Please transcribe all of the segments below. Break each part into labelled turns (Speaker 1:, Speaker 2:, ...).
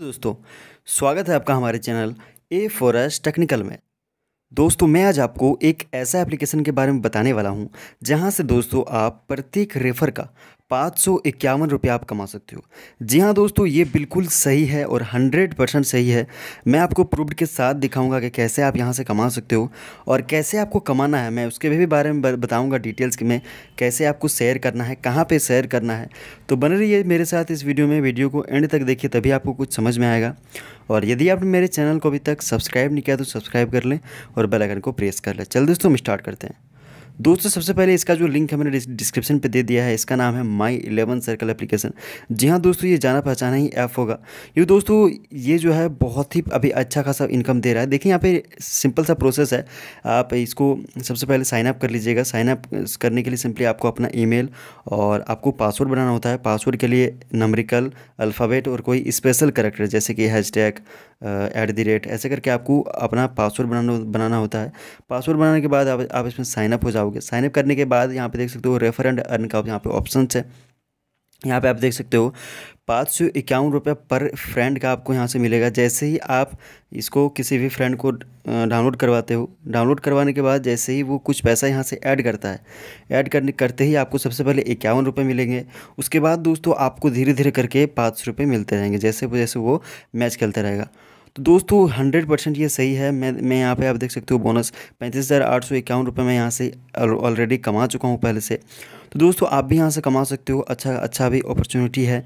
Speaker 1: दोस्तों स्वागत है आपका हमारे चैनल ए फॉरेस्ट टेक्निकल में दोस्तों मैं आज आपको एक ऐसा एप्लीकेशन के बारे में बताने वाला हूं जहां से दोस्तों आप प्रत्येक रेफर का पाँच सौ इक्यावन रुपये आप कमा सकते हो जी हाँ दोस्तों ये बिल्कुल सही है और हंड्रेड परसेंट सही है मैं आपको प्रूफ के साथ दिखाऊंगा कि कैसे आप यहाँ से कमा सकते हो और कैसे आपको कमाना है मैं उसके भी बारे में बताऊँगा डिटेल्स के मैं कैसे आपको शेयर करना है कहाँ पर शेयर करना है तो बने रहिए मेरे साथ इस वीडियो में वीडियो को एंड तक देखिए तभी आपको कुछ समझ में आएगा और यदि आपने मेरे चैनल को अभी तक सब्सक्राइब नहीं किया तो सब्सक्राइब कर लें और बेलाइकन को प्रेस कर लें चल दोस्तों हम स्टार्ट करते हैं दोस्तों सबसे पहले इसका जो लिंक है मैंने डिस्क्रिप्शन पे दे दिया है इसका नाम है माई इलेवन सर्कल एप्लीकेशन जी हाँ दोस्तों ये जाना पहचाना ही ऐप होगा ये दोस्तों ये जो है बहुत ही अभी अच्छा खासा इनकम दे रहा है देखिए यहाँ पे सिंपल सा प्रोसेस है आप इसको सबसे पहले साइन अप कर लीजिएगा साइन अप करने के लिए सिंपली आपको अपना ई और आपको पासवर्ड बनाना होता है पासवर्ड के लिए नमरिकल अल्फ़ाबेट और कोई स्पेशल करेक्टर जैसे कि hash tag at the rate ऐसे करके आपको अपना पासवर्ड बनाना बनाना होता है पासवर्ड बनाने के बाद आप, आप इसमें साइनअप हो जाओगे पाओगे साइनअप करने के बाद यहाँ पे देख सकते हो रेफर एंड अर्न का यहाँ पे ऑप्शन है यहाँ पे आप देख सकते हो पाँच सौ इक्यावन रुपये पर फ्रेंड का आपको यहाँ से मिलेगा जैसे ही आप इसको किसी भी फ्रेंड को डाउनलोड करवाते हो डाउनलोड करवाने के बाद जैसे ही वो कुछ पैसा यहाँ से ऐड करता है ऐड करने करते ही आपको सबसे पहले इक्यावन रुपये मिलेंगे उसके बाद दोस्तों आपको धीरे धीरे करके पाँच सौ रुपये मिलते रहेंगे जैसे जैसे वो मैच खेलता रहेगा तो दोस्तों हंड्रेड परसेंट ये सही है मैं मैं यहाँ पे आप देख सकते हो बोनस पैंतीस हज़ार आठ सौ इक्यावन रुपये मैं यहाँ से ऑलरेडी कमा चुका हूँ पहले से तो दोस्तों आप भी यहाँ से कमा सकते हो अच्छा अच्छा भी अपॉर्चुनिटी है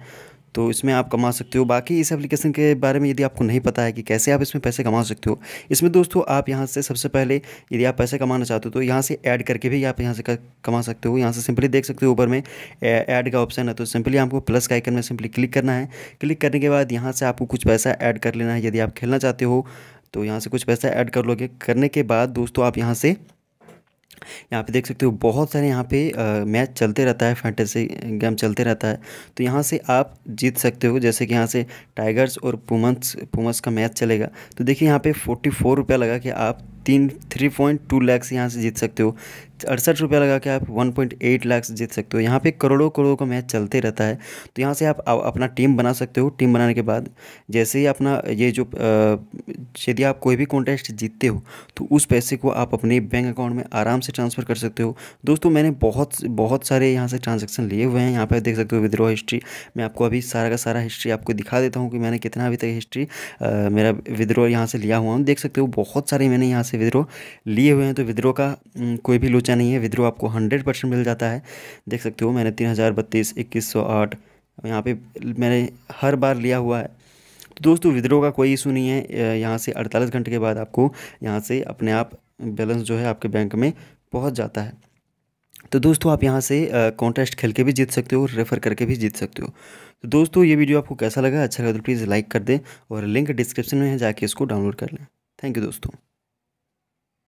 Speaker 1: तो इसमें आप कमा सकते हो बाकी इस एप्लीकेशन के बारे में यदि आपको नहीं पता है कि कैसे आप इसमें पैसे कमा सकते हो इसमें दोस्तों आप यहाँ से सबसे पहले यदि आप पैसे कमाना चाहते हो तो यहाँ से ऐड करके भी आप यहाँ से कमा सकते हो यहाँ से सिंपली देख सकते हो ऊपर में ऐड का ऑप्शन है तो सिंपली आपको प्लस का आइकन में सिंपली क्लिक करना है क्लिक करने के बाद यहाँ से आपको कुछ पैसा ऐड कर लेना है यदि आप खेलना चाहते हो तो यहाँ से कुछ पैसा ऐड कर लोगे करने के बाद दोस्तों आप यहाँ से यहाँ पे देख सकते हो बहुत सारे यहाँ पे मैच चलते रहता है फैंटेसी गेम चलते रहता है तो यहाँ से आप जीत सकते हो जैसे कि यहाँ से टाइगर्स और पुमंस पुमंस का मैच चलेगा तो देखिए यहाँ पे फोर्टी फोर रुपया लगा कि आप तीन थ्री पॉइंट टू लैक्स यहाँ से जीत सकते हो अड़सठ रुपया लगा के आप 1.8 लाख जीत सकते हो यहाँ पे करोड़ों करोड़ों का मैच चलते रहता है तो यहाँ से आप अपना टीम बना सकते हो टीम बनाने के बाद जैसे ही अपना ये जो यदि आप कोई भी कॉन्टेस्ट जीतते हो तो उस पैसे को आप अपने बैंक अकाउंट में आराम से ट्रांसफ़र कर सकते हो दोस्तों मैंने बहुत बहुत सारे यहाँ से ट्रांजेक्शन लिए हुए हैं यहाँ पर देख सकते हो विद्रोह हिस्ट्री मैं आपको अभी सारा का सारा हिस्ट्री आपको दिखा देता हूँ कि मैंने कितना अभी तक हिस्ट्री मेरा विद्रोह यहाँ से लिया हुआ हूँ देख सकते हो बहुत सारे मैंने यहाँ से विद्रोह लिए हुए हैं तो विद्रोह का कोई भी लोचा खर्चा नहीं है विद्रो आपको हंड्रेड परसेंट मिल जाता है देख सकते हो मैंने तीन हज़ार बत्तीस इक्कीस सौ आठ यहाँ पे मैंने हर बार लिया हुआ है तो दोस्तों विद्रो का कोई इशू नहीं है यहाँ से अड़तालीस घंटे के बाद आपको यहाँ से अपने आप बैलेंस जो है आपके बैंक में पहुँच जाता है तो दोस्तों आप यहाँ से कॉन्टेस्ट खेल के भी जीत सकते हो रेफ़र करके भी जीत सकते हो तो दोस्तों ये वीडियो आपको कैसा लगा अच्छा लगा तो प्लीज़ लाइक कर दें और लिंक डिस्क्रिप्शन में है जाके इसको डाउनलोड कर लें थैंक यू दोस्तों